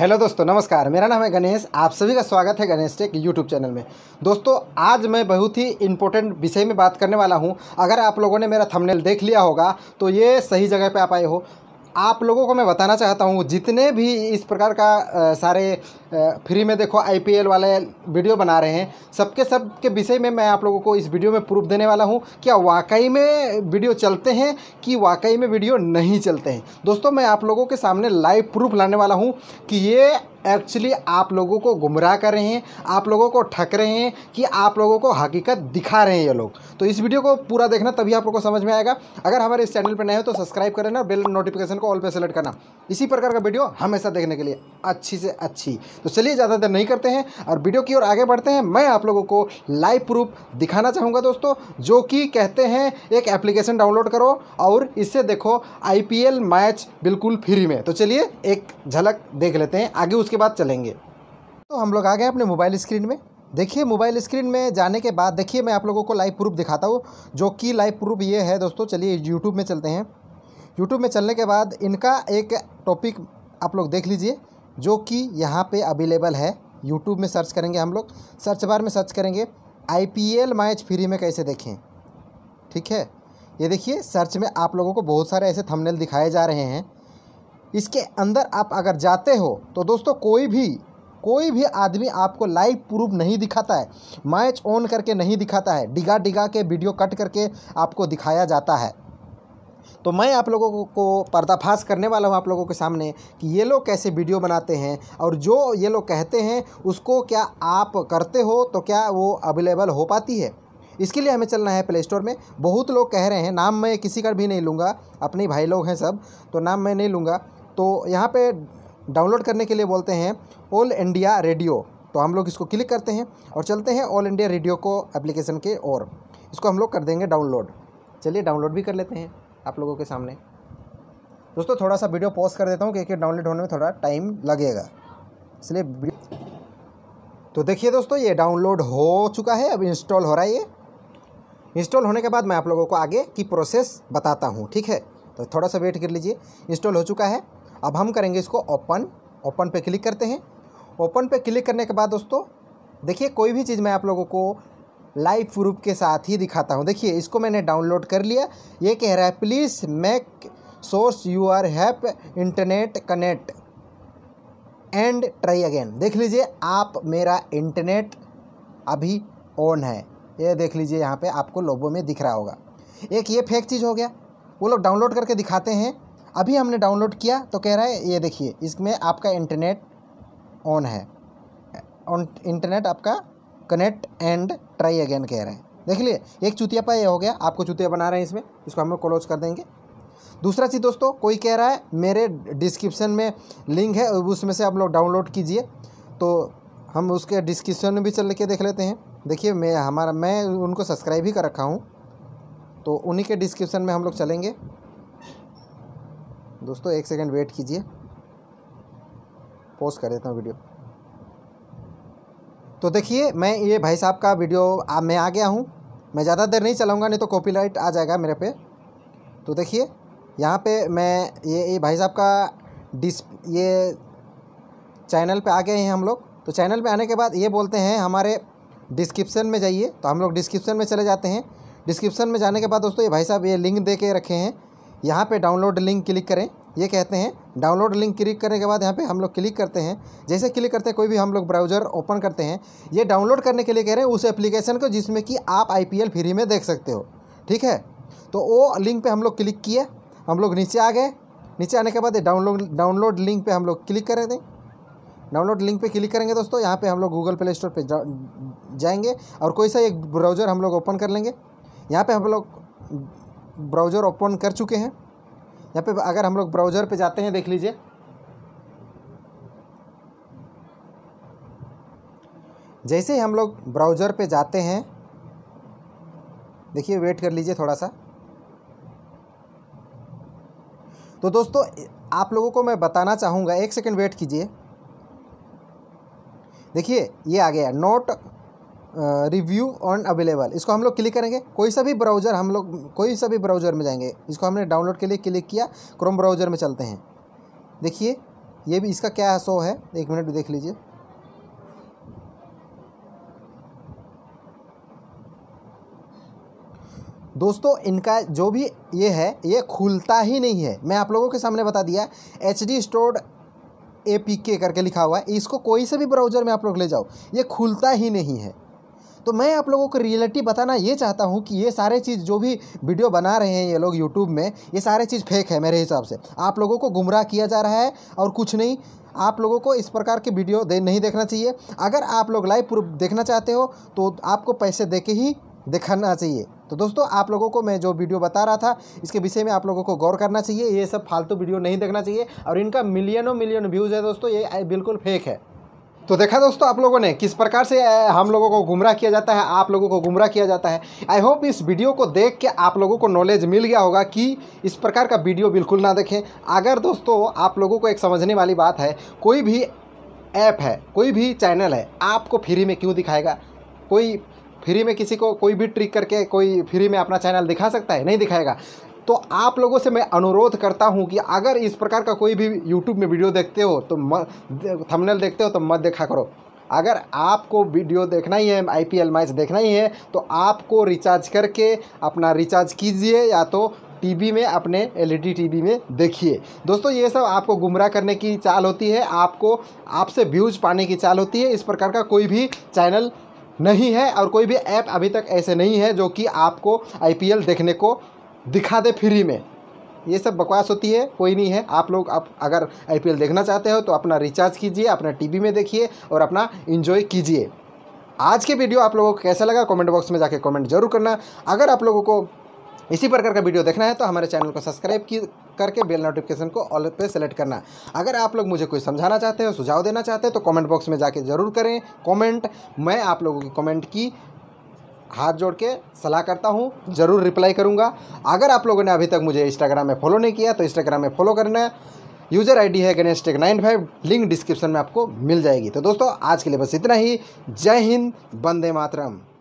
hello दोस्तों नमस्कार मेरा नाम है गणेश आप सभी का स्वागत है गणेश टेक यूट्यूब चैनल में दोस्तों आज मैं बहुत ही इंपॉर्टेंट विषय में बात करने वाला हूं अगर आप लोगों ने मेरा थंबनेल देख लिया होगा तो ये सही जगह पे आप आए हो आप लोगों को मैं बताना चाहता हूँ जितने भी इस प्रकार का आ, सारे आ, फ्री में देखो आईपीएल वाले वीडियो बना रहे हैं सबके सब के विषय में मैं आप लोगों को इस वीडियो में प्रूफ देने वाला हूँ क्या वाकई में वीडियो चलते हैं कि वाकई में वीडियो नहीं चलते हैं दोस्तों मैं आप लोगों के सामने लाइव प्रूफ लाने वाला हूँ कि ये एक्चुअली आप लोगों को गुमराह कर रहे हैं आप लोगों को ठक रहे हैं कि आप लोगों को हकीकत दिखा रहे हैं ये लोग तो इस वीडियो को पूरा देखना तभी आप लोगों को समझ में आएगा अगर हमारे इस चैनल पर नए हो तो सब्सक्राइब कर लेना बेल नोटिफिकेशन को ऑल पे सेलेक्ट करना इसी प्रकार का वीडियो हमेशा देखने के लिए अच्छी से अच्छी तो चलिए ज़्यादा देर नहीं करते हैं और वीडियो की ओर आगे बढ़ते हैं मैं आप लोगों को लाइव प्रूफ दिखाना चाहूँगा दोस्तों जो कि कहते हैं एक एप्लीकेशन डाउनलोड करो और इससे देखो आई मैच बिल्कुल फ्री में तो चलिए एक झलक देख लेते हैं आगे उसके उसके बाद चलेंगे तो हम लोग आ गए अपने मोबाइल स्क्रीन में देखिए मोबाइल स्क्रीन में जाने के बाद देखिए मैं आप लोगों को लाइव प्रूफ दिखाता हूँ जो कि लाइव प्रूफ ये है दोस्तों चलिए यूट्यूब में चलते हैं यूट्यूब में चलने के बाद इनका एक टॉपिक आप लोग देख लीजिए जो कि यहाँ पे अवेलेबल है यूट्यूब में सर्च करेंगे हम लोग सर्च बार में सर्च करेंगे एल मैच फ्री में कैसे देखें ठीक है ये देखिए सर्च में आप लोगों को बहुत सारे ऐसे थंबनेल दिखाए जा रहे हैं इसके अंदर आप अगर जाते हो तो दोस्तों कोई भी कोई भी आदमी आपको लाइव प्रूफ नहीं दिखाता है मैच ऑन करके नहीं दिखाता है डिगा डिगा के वीडियो कट करके आपको दिखाया जाता है तो मैं आप लोगों को पर्दाफाश करने वाला हूँ आप लोगों के सामने कि ये लोग कैसे वीडियो बनाते हैं और जो ये लोग कहते हैं उसको क्या आप करते हो तो क्या वो अवेलेबल हो पाती है इसके लिए हमें चलना है प्ले स्टोर में बहुत लोग कह रहे हैं नाम मैं किसी का भी नहीं लूँगा अपने भाई लोग हैं सब तो नाम मैं नहीं लूँगा तो यहाँ पे डाउनलोड करने के लिए बोलते हैं ऑल इंडिया रेडियो तो हम लोग इसको क्लिक करते हैं और चलते हैं ऑल इंडिया रेडियो को एप्लीकेशन के और इसको हम लोग कर देंगे डाउनलोड चलिए डाउनलोड भी कर लेते हैं आप लोगों के सामने दोस्तों थोड़ा सा वीडियो पॉज कर देता हूँ क्योंकि डाउनलोड होने में थोड़ा टाइम लगेगा इसलिए तो देखिए दोस्तों ये डाउनलोड हो चुका है अब इंस्टॉल हो रहा है ये इंस्टॉल होने के बाद मैं आप लोगों को आगे की प्रोसेस बताता हूँ ठीक है तो थोड़ा सा वेट कर लीजिए इंस्टॉल हो चुका है अब हम करेंगे इसको ओपन ओपन पे क्लिक करते हैं ओपन पे क्लिक करने के बाद दोस्तों देखिए कोई भी चीज़ मैं आप लोगों को लाइव प्रूफ के साथ ही दिखाता हूँ देखिए इसको मैंने डाउनलोड कर लिया ये कह रहा है please make sure you are have internet connect and try again देख लीजिए आप मेरा इंटरनेट अभी ऑन है ये देख लीजिए यहाँ पे आपको लोगों में दिख रहा होगा एक ये फेक चीज़ हो गया वो लोग डाउनलोड करके दिखाते हैं अभी हमने डाउनलोड किया तो कह रहा है ये देखिए इसमें आपका इंटरनेट ऑन है ऑन इंटरनेट आपका कनेक्ट एंड ट्राई अगेन कह रहे हैं देख लिए एक चुतिया पर ये हो गया आपको चुतिया बना रहे हैं इसमें इसको हम लोग क्लोज कर देंगे दूसरा चीज़ दोस्तों कोई कह रहा है मेरे डिस्क्रिप्शन में लिंक है उसमें से आप लोग डाउनलोड कीजिए तो हम उसके डिस्क्रिप्शन में भी चल के देख लेते हैं देखिए मैं हमारा मैं उनको सब्सक्राइब ही कर रखा हूँ तो उन्हीं के डिस्क्रिप्शन में हम लोग चलेंगे दोस्तों एक सेकंड वेट कीजिए पोस्ट कर देता हूँ वीडियो तो देखिए मैं ये भाई साहब का वीडियो आ, मैं आ गया हूँ मैं ज़्यादा देर नहीं चलाऊँगा नहीं तो कॉपीराइट आ जाएगा मेरे पे तो देखिए यहाँ पे मैं ये ये भाई साहब का डिस ये चैनल पे आ गए हैं हम लोग तो चैनल पे आने के बाद ये बोलते हैं हमारे डिस्क्रिप्शन में जाइए तो हम लोग डिस्क्रिप्शन में चले जाते हैं डिस्क्रिप्शन में जाने के बाद दोस्तों ये भाई साहब ये लिंक दे के रखे हैं यहाँ पे डाउनलोड लिंक क्लिक करें ये कहते हैं डाउनलोड लिंक क्लिक करने के बाद यहाँ पे हम लोग क्लिक करते हैं जैसे क्लिक करते हैं कोई भी हम लोग ब्राउज़र ओपन करते हैं ये डाउनलोड करने के लिए कह रहे हैं उस एप्लीकेशन को जिसमें कि आप आई फ्री में देख सकते हो ठीक है तो वो लिंक पर हम लोग क्लिक किए हम लोग नीचे आ गए नीचे आने के बाद डाउनलोड डाउनलोड लिंक पर हम लोग क्लिक करें डाउनलोड लिंक पे क्लिक करेंगे दोस्तों यहाँ पे हम लोग गूगल प्ले स्टोर पे जाएंगे और कोई सा एक ब्राउज़र हम लोग ओपन कर लेंगे यहाँ पे हम लोग ब्राउज़र ओपन कर चुके हैं यहाँ पे अगर हम लोग ब्राउज़र पे जाते हैं देख लीजिए जैसे ही हम लोग ब्राउज़र पे जाते हैं देखिए वेट कर लीजिए थोड़ा सा तो दोस्तों आप लोगों को मैं बताना चाहूँगा एक सेकंड वेट कीजिए देखिए ये आ गया नोट रिव्यू ऑन अवेलेबल इसको हम लोग क्लिक करेंगे कोई सा भी ब्राउज़र हम लोग कोई सा भी ब्राउज़र में जाएंगे इसको हमने डाउनलोड के लिए क्लिक किया क्रोम ब्राउज़र में चलते हैं देखिए ये भी इसका क्या शो है एक मिनट देख लीजिए दोस्तों इनका जो भी ये है ये खुलता ही नहीं है मैं आप लोगों के सामने बता दिया H D stored A P के करके लिखा हुआ है इसको कोई से भी ब्राउज़र में आप लोग ले जाओ ये खुलता ही नहीं है तो मैं आप लोगों को रियलिटी बताना ये चाहता हूँ कि ये सारे चीज़ जो भी वीडियो बना रहे हैं ये लोग यूट्यूब में ये सारे चीज़ फेक है मेरे हिसाब से आप लोगों को गुमराह किया जा रहा है और कुछ नहीं आप लोगों को इस प्रकार के वीडियो दे नहीं देखना चाहिए अगर आप लोग लाइव प्रूफ देखना चाहते हो तो आपको पैसे दे के ही दिखाना चाहिए तो दोस्तों आप लोगों को मैं जो वीडियो बता रहा था इसके विषय में आप लोगों को गौर करना चाहिए ये सब फालतू वीडियो नहीं देखना चाहिए और इनका मिलियनों मिलियन व्यूज़ है दोस्तों ये बिल्कुल फेक है तो देखा दोस्तों आप लोगों ने किस प्रकार से हम लोगों को गुमराह किया जाता है आप लोगों को गुमराह किया जाता है आई होप इस वीडियो को देख के आप लोगों को नॉलेज मिल गया होगा कि इस प्रकार का वीडियो बिल्कुल ना देखें अगर दोस्तों आप लोगों को एक समझने वाली बात है कोई भी ऐप है कोई भी चैनल है आपको फ्री में क्यों दिखाएगा कोई फ्री में किसी को कोई भी ट्रिक करके कोई फ्री में अपना चैनल दिखा सकता है नहीं दिखाएगा तो आप लोगों से मैं अनुरोध करता हूँ कि अगर इस प्रकार का कोई भी यूट्यूब में वीडियो देखते हो तो थमनल देखते हो तो मत देखा करो अगर आपको वीडियो देखना ही है आईपीएल मैच देखना ही है तो आपको रिचार्ज करके अपना रिचार्ज कीजिए या तो टीवी में अपने एलईडी टीवी e में देखिए दोस्तों ये सब आपको गुमराह करने की चाल होती है आपको आपसे व्यूज पाने की चाल होती है इस प्रकार का कोई भी चैनल नहीं है और कोई भी ऐप अभी तक ऐसे नहीं है जो कि आपको आईपीएल देखने को दिखा दे फ्री में ये सब बकवास होती है कोई नहीं है आप लोग आप अगर आई देखना चाहते हो तो अपना रिचार्ज कीजिए अपना टीवी में देखिए और अपना इन्जॉय कीजिए आज के वीडियो आप लोगों को कैसा लगा कमेंट बॉक्स में जाके कमेंट जरूर करना अगर आप लोगों को इसी प्रकार का वीडियो देखना है तो हमारे चैनल को सब्सक्राइब की करके बेल नोटिफिकेशन को ऑल पे सेलेक्ट करना अगर आप लोग मुझे कोई समझाना चाहते हो सुझाव देना चाहते हैं तो कमेंट बॉक्स में जाके ज़रूर करें कमेंट मैं आप लोगों की कमेंट की हाथ जोड़ के सलाह करता हूँ ज़रूर रिप्लाई करूँगा अगर आप लोगों ने अभी तक मुझे इंस्टाग्राम में फॉलो नहीं किया तो इंस्टाग्राम में फॉलो करना यूज़र आईडी है Ganesh tech nine five link description में आपको मिल जाएगी तो दोस्तों आज के लिए बस इतना ही जय हिंद बंदे मातरम